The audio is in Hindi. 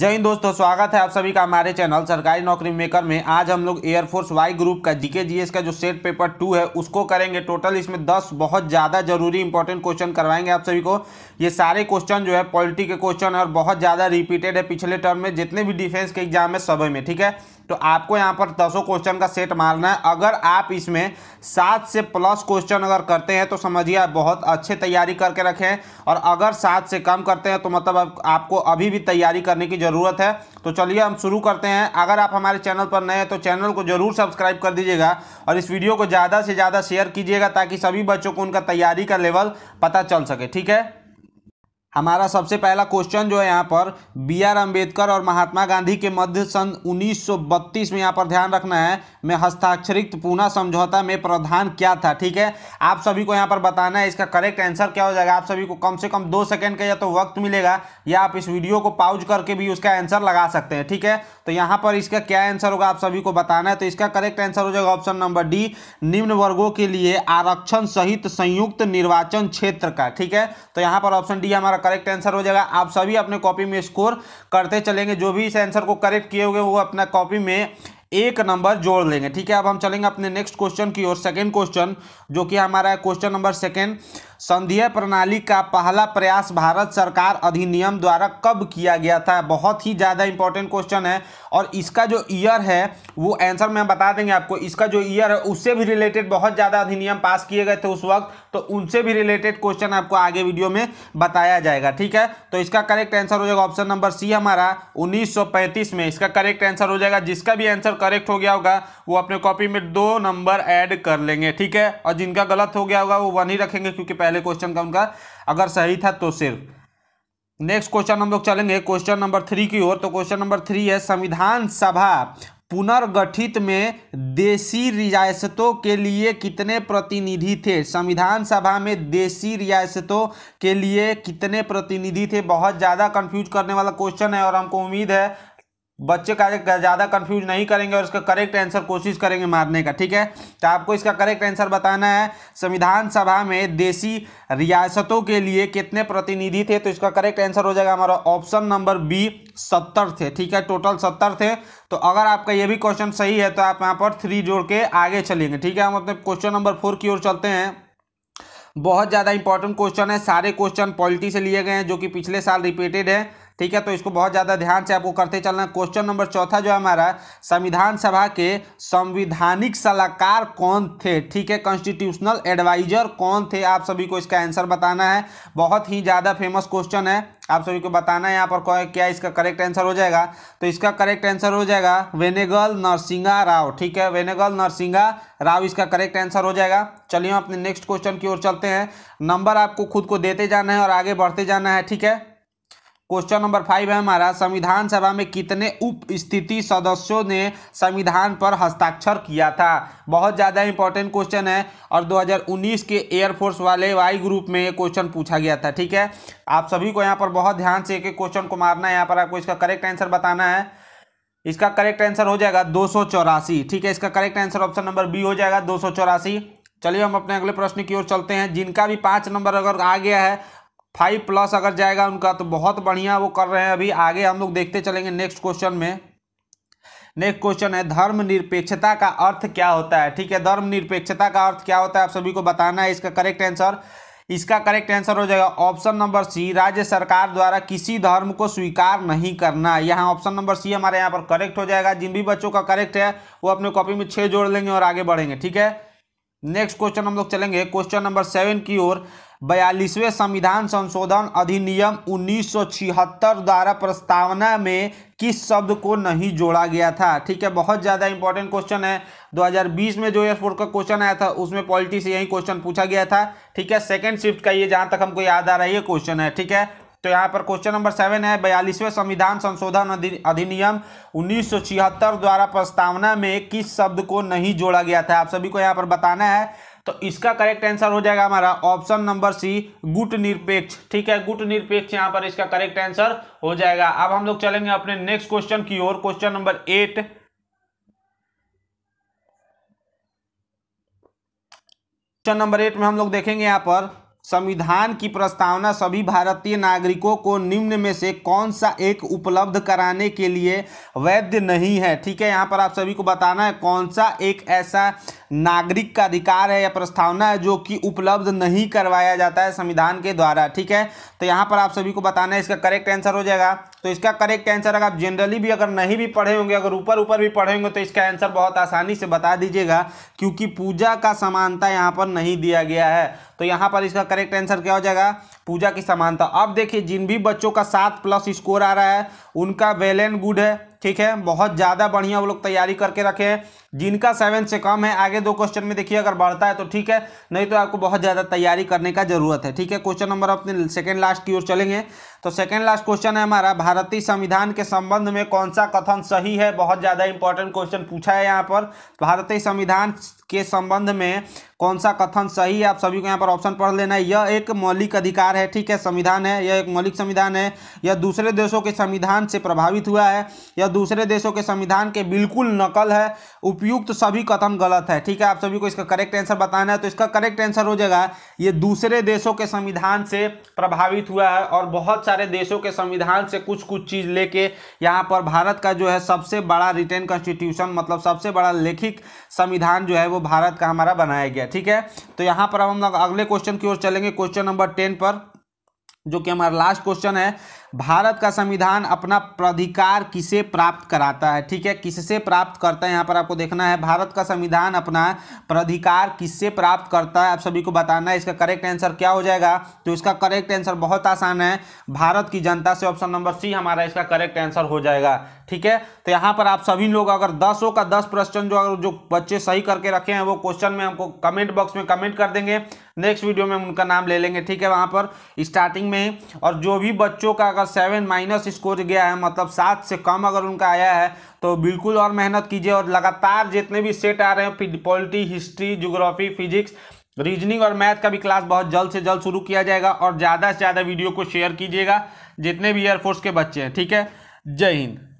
जय हिंद दोस्तों स्वागत है आप सभी का हमारे चैनल सरकारी नौकरी मेकर में आज हम लोग एयरफोर्स वाई ग्रुप का जीके डीकेजीएस का जो सेट पेपर टू है उसको करेंगे टोटल इसमें दस बहुत ज़्यादा जरूरी इंपॉर्टेंट क्वेश्चन करवाएंगे आप सभी को ये सारे क्वेश्चन जो है पॉलिटी के क्वेश्चन और बहुत ज़्यादा रिपीटेड है पिछले टर्म में जितने भी डिफेंस के एग्जाम है सभी में ठीक है तो आपको यहाँ पर दसों क्वेश्चन का सेट मारना है अगर आप इसमें सात से प्लस क्वेश्चन अगर करते हैं तो समझिए आप बहुत अच्छे तैयारी करके रखें और अगर सात से कम करते हैं तो मतलब आपको अभी भी तैयारी करने की ज़रूरत है तो चलिए हम शुरू करते हैं अगर आप हमारे चैनल पर नए हैं तो चैनल को ज़रूर सब्सक्राइब कर दीजिएगा और इस वीडियो को ज़्यादा से ज़्यादा शेयर कीजिएगा ताकि सभी बच्चों को उनका तैयारी का लेवल पता चल सके ठीक है हमारा सबसे पहला क्वेश्चन जो है यहाँ पर बी आर अम्बेडकर और महात्मा गांधी के मध्य सन 1932 में यहाँ पर ध्यान रखना है मैं हस्ताक्षरित पूना समझौता में प्रधान क्या था ठीक है आप सभी को यहाँ पर बताना है इसका करेक्ट आंसर क्या हो जाएगा आप सभी को कम से कम दो सेकंड का या तो वक्त मिलेगा या आप इस वीडियो को पाउज करके भी उसका आंसर लगा सकते हैं ठीक है तो यहाँ पर इसका क्या आंसर होगा आप सभी को बताना है तो इसका करेक्ट आंसर हो जाएगा ऑप्शन नंबर डी निम्न वर्गों के लिए आरक्षण सहित संयुक्त निर्वाचन क्षेत्र का ठीक है तो यहाँ पर ऑप्शन डी हमारा करेक्ट आंसर हो जाएगा आप सभी अपने कॉपी में स्कोर करते चलेंगे जो भी इस आंसर को करेक्ट किए हुए वो अपना कॉपी में एक नंबर जोड़ लेंगे ठीक है अब हम चलेंगे अपने नेक्स्ट क्वेश्चन की ओर सेकेंड क्वेश्चन जो कि हमारा क्वेश्चन नंबर सेकेंड संधीय प्रणाली का पहला प्रयास भारत सरकार अधिनियम द्वारा कब किया गया था बहुत ही ज़्यादा इंपॉर्टेंट क्वेश्चन है और इसका जो ईयर है वो आंसर में बता देंगे आपको इसका जो ईयर है उससे भी रिलेटेड बहुत ज़्यादा अधिनियम पास किए गए थे उस वक्त तो उनसे भी रिलेटेड क्वेश्चन आपको आगे वीडियो में बताया जाएगा ठीक है तो इसका करेक्ट आंसर हो जाएगा ऑप्शन नंबर सी हमारा उन्नीस में इसका करेक्ट आंसर हो जाएगा जिसका भी आंसर करेक्ट हो गया होगा वो अपने कॉपी में दो नंबर ऐड कर लेंगे ठीक है और जिनका गलत हो गया होगा वो वन ही रखेंगे क्योंकि पहले पहले क्वेश्चन का उनका अगर सही था तो सिर्फ नेक्स्ट क्वेश्चन हम लोग चलेंगे क्वेश्चन नंबर थ्री की ओर तो क्वेश्चन नंबर थ्री है संविधान सभा पुनर्गठित में देसी रियासतों के लिए कितने प्रतिनिधि थे संविधान सभा में देसी रियासतों के लिए कितने प्रतिनिधि थे बहुत ज़्यादा कंफ्यूज करने वाला क्वेश्चन है और हमको उम्मीद है बच्चे का ज़्यादा कंफ्यूज नहीं करेंगे और इसका करेक्ट आंसर कोशिश करेंगे मारने का ठीक है तो आपको इसका करेक्ट आंसर बताना है संविधान सभा में देसी रियासतों के लिए कितने प्रतिनिधि थे तो इसका करेक्ट आंसर हो जाएगा हमारा ऑप्शन नंबर बी सत्तर थे ठीक है टोटल सत्तर थे तो अगर आपका ये भी क्वेश्चन सही है तो आप यहाँ पर थ्री जोड़ के आगे चलेंगे ठीक है हम अपने क्वेश्चन नंबर फोर की ओर चलते हैं बहुत ज़्यादा इंपॉर्टेंट क्वेश्चन है सारे क्वेश्चन पॉलिटी से लिए गए हैं जो कि पिछले साल रिपीटेड है ठीक है तो इसको बहुत ज़्यादा ध्यान से आपको करते चलना क्वेश्चन नंबर चौथा जो है हमारा संविधान सभा के संविधानिक सलाहकार कौन थे ठीक है कॉन्स्टिट्यूशनल एडवाइजर कौन थे आप सभी को इसका आंसर बताना है बहुत ही ज़्यादा फेमस क्वेश्चन है आप सभी को बताना है यहाँ पर क्या इसका करेक्ट आंसर हो जाएगा तो इसका करेक्ट आंसर हो जाएगा वेनेगल नरसिंगा राव ठीक है वेनेगल नरसिंगा राव इसका करेक्ट आंसर हो जाएगा चलिए हम अपने नेक्स्ट क्वेश्चन की ओर चलते हैं नंबर आपको खुद को देते जाना है और आगे बढ़ते जाना है ठीक है क्वेश्चन नंबर फाइव है हमारा संविधान सभा में कितने उप स्थिति सदस्यों ने संविधान पर हस्ताक्षर किया था बहुत ज़्यादा इंपॉर्टेंट क्वेश्चन है और 2019 के एयरफोर्स वाले वाई ग्रुप में ये क्वेश्चन पूछा गया था ठीक है आप सभी को यहाँ पर बहुत ध्यान से एक क्वेश्चन को मारना है यहाँ पर आपको इसका करेक्ट आंसर बताना है इसका करेक्ट आंसर हो जाएगा दो ठीक है इसका correct answer option number B हो जाएगा दो चलिए हम अपने अगले प्रश्न की ओर चलते हैं जिनका भी पाँच नंबर अगर आ गया है फाइव प्लस अगर जाएगा उनका तो बहुत बढ़िया वो कर रहे हैं अभी आगे हम लोग देखते चलेंगे नेक्स्ट क्वेश्चन में नेक्स्ट क्वेश्चन है धर्मनिरपेक्षता का अर्थ क्या होता है ठीक है धर्मनिरपेक्षता का अर्थ क्या होता है आप सभी को बताना है इसका करेक्ट आंसर इसका करेक्ट आंसर हो जाएगा ऑप्शन नंबर सी राज्य सरकार द्वारा किसी धर्म को स्वीकार नहीं करना यहाँ ऑप्शन नंबर सी हमारे यहाँ पर करेक्ट हो जाएगा जिन भी बच्चों का करेक्ट है वो अपने कॉपी में छः जोड़ लेंगे और आगे बढ़ेंगे ठीक है नेक्स्ट क्वेश्चन हम लोग चलेंगे क्वेश्चन नंबर सेवन की ओर बयालीसवें संविधान संशोधन अधिनियम 1976 द्वारा प्रस्तावना में किस शब्द को नहीं जोड़ा गया था ठीक है बहुत ज़्यादा इंपॉर्टेंट क्वेश्चन है 2020 में जो एयर फोर्स का क्वेश्चन आया था उसमें पॉलिटी से यही क्वेश्चन पूछा गया था ठीक है सेकंड शिफ्ट का ये जहाँ तक हमको याद आ रहा है ये क्वेश्चन है ठीक है तो यहाँ पर क्वेश्चन नंबर सेवन है बयालीसवें संविधान संशोधन अधिनियम उन्नीस द्वारा प्रस्तावना में किस शब्द को नहीं जोड़ा गया था आप सभी को यहाँ पर बताना है तो इसका करेक्ट आंसर हो जाएगा हमारा ऑप्शन नंबर सी गुट निरपेक्ष ठीक है गुट निरपेक्ष यहाँ पर इसका करेक्ट आंसर हो जाएगा अब हम लोग चलेंगे अपने नेक्स्ट क्वेश्चन की ओर question number eight question number eight में हम लोग देखेंगे यहाँ पर संविधान की प्रस्तावना सभी भारतीय नागरिकों को निम्न में से कौन सा एक उपलब्ध कराने के लिए वैध नहीं है ठीक है यहाँ पर आप सभी को बताना है कौन सा एक ऐसा नागरिक का अधिकार है या प्रस्तावना है जो कि उपलब्ध नहीं करवाया जाता है संविधान के द्वारा ठीक है तो यहाँ पर आप सभी को बताना है इसका करेक्ट आंसर हो जाएगा तो इसका करेक्ट आंसर अगर आप जनरली भी अगर नहीं भी पढ़े होंगे अगर ऊपर ऊपर भी पढ़े होंगे तो इसका आंसर बहुत आसानी से बता दीजिएगा क्योंकि पूजा का समानता यहाँ पर नहीं दिया गया है तो यहाँ पर इसका करेक्ट आंसर क्या हो जाएगा पूजा की समानता अब देखिए जिन भी बच्चों का सात प्लस स्कोर आ रहा है उनका वेल एंड गुड है ठीक है बहुत ज़्यादा बढ़िया वो लोग तैयारी करके रखे हैं जिनका सेवन से कम है आगे दो क्वेश्चन में देखिए अगर बढ़ता है तो ठीक है नहीं तो आपको बहुत ज़्यादा तैयारी करने का जरूरत है ठीक है क्वेश्चन नंबर अपने सेकेंड लास्ट की ओर चलेंगे तो सेकेंड लास्ट क्वेश्चन है हमारा भारतीय संविधान के संबंध में कौन सा कथन सही है बहुत ज़्यादा इंपॉर्टेंट क्वेश्चन पूछा है यहाँ पर भारतीय संविधान के संबंध में कौन सा कथन सही है आप सभी को यहाँ पर ऑप्शन पढ़ लेना है यह एक मौलिक अधिकार है ठीक है संविधान है यह एक मौलिक संविधान है यह दूसरे देशों के संविधान से प्रभावित हुआ है यह दूसरे देशों के संविधान के बिल्कुल नकल है उप उपयुक्त तो सभी कथन गलत है ठीक है आप सभी को इसका करेक्ट आंसर बताना है तो इसका करेक्ट आंसर हो जाएगा ये दूसरे देशों के संविधान से प्रभावित हुआ है और बहुत सारे देशों के संविधान से कुछ कुछ चीज़ लेके यहाँ पर भारत का जो है सबसे बड़ा रिटर्न कॉन्स्टिट्यूशन मतलब सबसे बड़ा लेखिक संविधान जो है वो भारत का हमारा बनाया गया ठीक है तो यहाँ पर हम लोग अगले क्वेश्चन की ओर चलेंगे क्वेश्चन नंबर टेन पर जो कि हमारा लास्ट क्वेश्चन है भारत का संविधान अपना प्राधिकार किसे प्राप्त कराता है ठीक है किससे प्राप्त करता है यहाँ पर आपको देखना है भारत का संविधान अपना प्राधिकार किससे प्राप्त करता है आप सभी को बताना है इसका करेक्ट आंसर क्या हो जाएगा तो इसका करेक्ट आंसर बहुत आसान है भारत की जनता से ऑप्शन नंबर सी हमारा इसका करेक्ट आंसर हो जाएगा ठीक है तो यहाँ पर आप सभी लोग अगर दसों का दस प्रश्न जो जो बच्चे सही करके रखे हैं वो क्वेश्चन में हमको कमेंट बॉक्स में कमेंट कर देंगे नेक्स्ट वीडियो में उनका नाम ले लेंगे ठीक है वहाँ पर स्टार्टिंग में और जो भी बच्चों का अगर सेवन माइनस स्कोर गया है मतलब सात से कम अगर उनका आया है तो बिल्कुल और मेहनत कीजिए और लगातार जितने भी सेट आ रहे हैं polity history geography physics reasoning और मैथ का भी क्लास बहुत जल्द से जल्द शुरू किया जाएगा और ज़्यादा से ज़्यादा वीडियो को शेयर कीजिएगा जितने भी एयरफोर्स के बच्चे हैं ठीक है जय हिंद